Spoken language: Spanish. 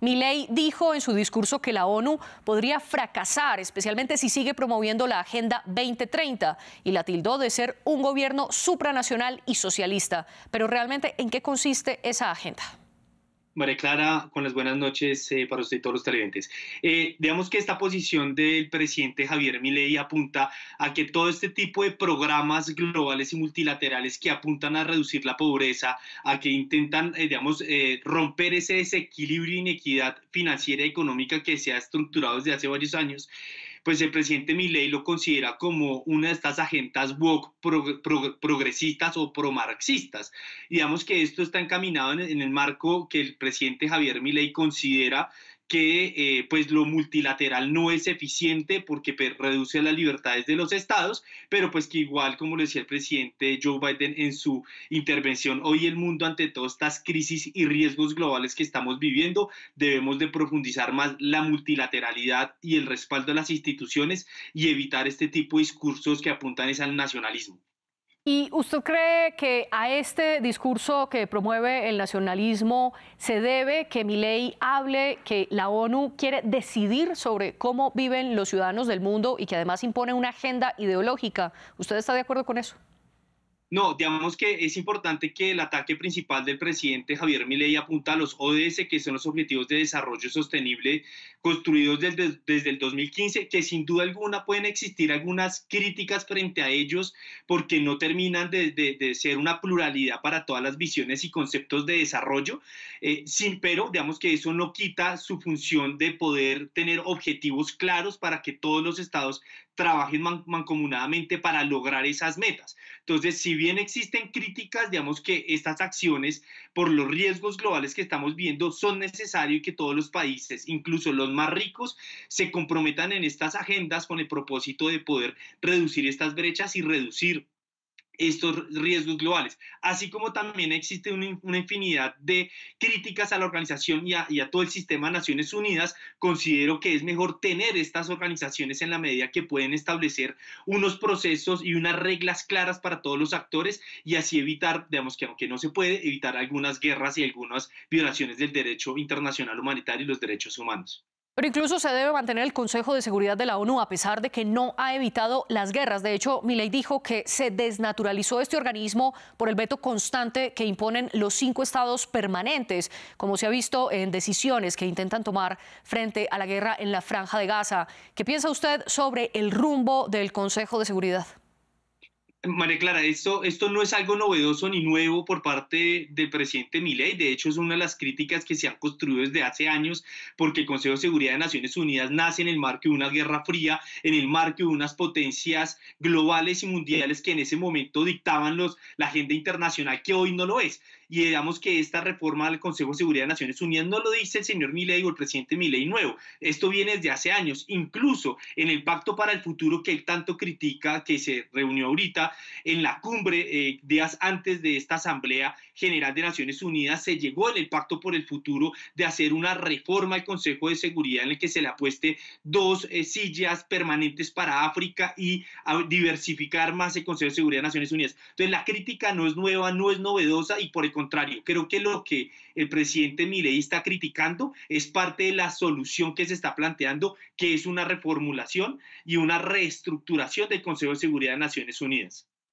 Milei dijo en su discurso que la ONU podría fracasar, especialmente si sigue promoviendo la Agenda 2030, y la tildó de ser un gobierno supranacional y socialista. Pero realmente, ¿en qué consiste esa agenda? María Clara, con las buenas noches eh, para usted y todos los televidentes. Eh, digamos que esta posición del presidente Javier Milei apunta a que todo este tipo de programas globales y multilaterales que apuntan a reducir la pobreza, a que intentan, eh, digamos, romper ese desequilibrio e inequidad financiera y económica que se ha estructurado desde hace varios años, pues el presidente Milei lo considera como una de estas agendas progresistas pro, progresistas o promarxistas. Digamos que esto está encaminado en, el marco que el presidente Javier Milei considera que eh, pues lo multilateral no es eficiente porque pues, reduce las libertades de los estados, pero pues que igual, como lo decía el presidente Joe Biden en su intervención, hoy el mundo ante todas estas crisis y riesgos globales que estamos viviendo, debemos de profundizar más la multilateralidad y el respaldo a las instituciones y evitar este tipo de discursos que apuntan es al nacionalismo. ¿Y usted cree que a este discurso que promueve el nacionalismo se debe que mi ley hable que la ONU quiere decidir sobre cómo viven los ciudadanos del mundo y que además impone una agenda ideológica? ¿Usted está de acuerdo con eso? No, digamos que es importante que el ataque principal del presidente Javier Milei apunta a los ODS, que son los Objetivos de Desarrollo Sostenible construidos desde, el 2015, que sin duda alguna pueden existir algunas críticas frente a ellos porque no terminan de, de, ser una pluralidad para todas las visiones y conceptos de desarrollo, eh, sin pero digamos que eso no quita su función de poder tener objetivos claros para que todos los estados trabajen mancomunadamente para lograr esas metas. Entonces, si bien existen críticas, digamos que estas acciones por los riesgos globales que estamos viendo son necesarios y que todos los países, incluso los más ricos, se comprometan en estas agendas con el propósito de poder reducir estas brechas y reducir estos riesgos globales. Así como también existe una, infinidad de críticas a la organización y a, y a, todo el sistema de Naciones Unidas, considero que es mejor tener estas organizaciones en la medida que pueden establecer unos procesos y unas reglas claras para todos los actores y así evitar, digamos que aunque no se puede, evitar algunas guerras y algunas violaciones del derecho internacional humanitario y los derechos humanos. Pero incluso se debe mantener el Consejo de Seguridad de la ONU a pesar de que no ha evitado las guerras. De hecho, Milei dijo que se desnaturalizó este organismo por el veto constante que imponen los cinco estados permanentes, como se ha visto en decisiones que intentan tomar frente a la guerra en la franja de Gaza. ¿Qué piensa usted sobre el rumbo del Consejo de Seguridad? María Clara, esto, esto no es algo novedoso ni nuevo por parte del presidente Milei. De hecho, es una de las críticas que se han construido desde hace años, porque el Consejo de Seguridad de Naciones Unidas nace en el marco de una guerra fría, en el marco de unas potencias globales y mundiales que en ese momento dictaban los, la agenda internacional, que hoy no lo es. Y digamos que esta reforma del Consejo de Seguridad de Naciones Unidas no lo dice el señor Milei o el presidente Milei nuevo. Esto viene desde hace años. Incluso en el Pacto para el Futuro que él tanto critica, que se reunió ahorita, en la cumbre eh, días antes de esta Asamblea General de Naciones Unidas, se llegó en el Pacto por el Futuro de hacer una reforma al Consejo de Seguridad en el que se le apueste dos eh, sillas permanentes para África y ah, diversificar más el Consejo de Seguridad de Naciones Unidas. Entonces, la crítica no es nueva, no es novedosa y por el contrario, creo que lo que el presidente Milei está criticando es parte de la solución que se está planteando, que es una reformulación y una reestructuración del Consejo de Seguridad de Naciones Unidas.